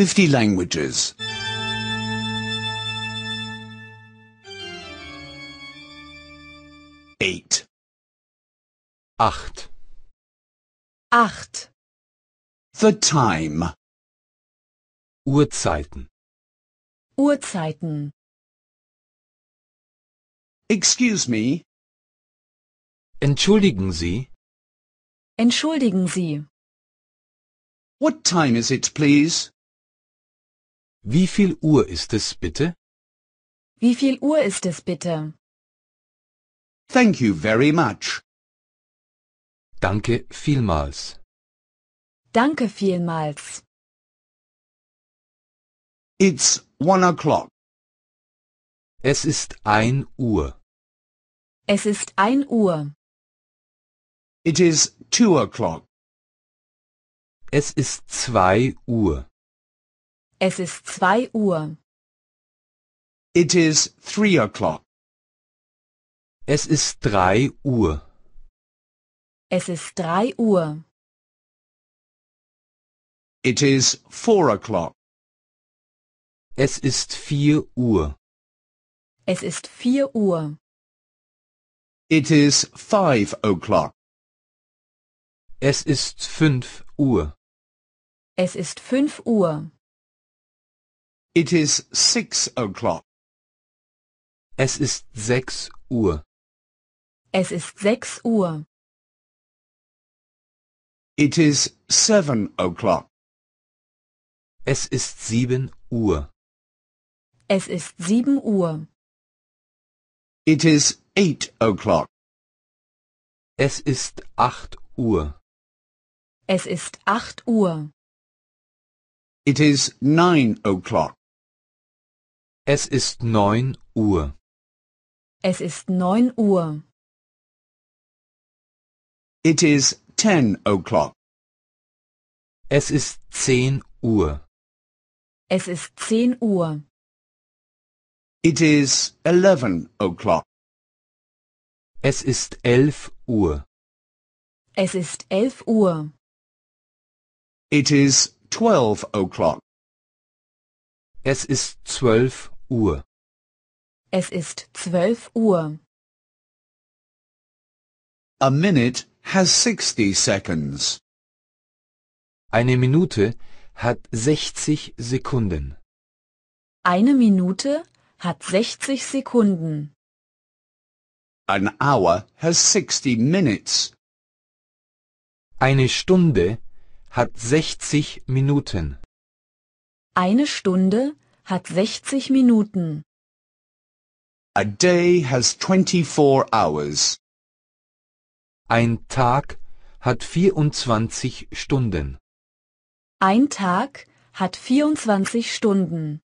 50 languages. 8 8 The time. Uhrzeiten. Uhrzeiten. Excuse me. Entschuldigen Sie. Entschuldigen Sie. What time is it, please? Wie viel Uhr ist es bitte? Wie viel Uhr ist es bitte? Thank you very much. Danke vielmals. Danke vielmals. It's one o'clock. Es ist ein Uhr. Es ist ein Uhr. It is two o'clock. Es ist zwei Uhr. Es ist zwei Uhr. It is three o'clock. Es ist drei Uhr. Es ist drei Uhr. It is four o'clock. Es ist vier Uhr. Es ist vier Uhr. It is five o'clock. Es ist fünf Uhr. Es ist fünf Uhr. It is six o'clock. Es ist sechs Uhr. Es ist sechs Uhr. It is seven o'clock. Es ist sieben Uhr. Es ist sieben Uhr. It is eight o'clock. Es ist acht Uhr. Es ist acht Uhr. It is nine o'clock. Es ist neun Uhr. Es ist neun Uhr. It is ten o'clock. Es ist zehn Uhr. Es ist zehn Uhr. It is eleven o'clock. Es ist elf Uhr. Es ist elf Uhr. It is twelve o'clock. Es ist zwölf Uhr. Es ist zwölf Uhr. A minute has sixty seconds. Eine Minute hat sechzig Sekunden. Eine Minute hat sechzig Sekunden. An hour has 60 minutes. Eine Stunde hat sechzig Minuten. Eine Stunde hat 60 Minuten. A day has 24 hours. Ein Tag hat 24 Stunden. Ein Tag hat 24 Stunden.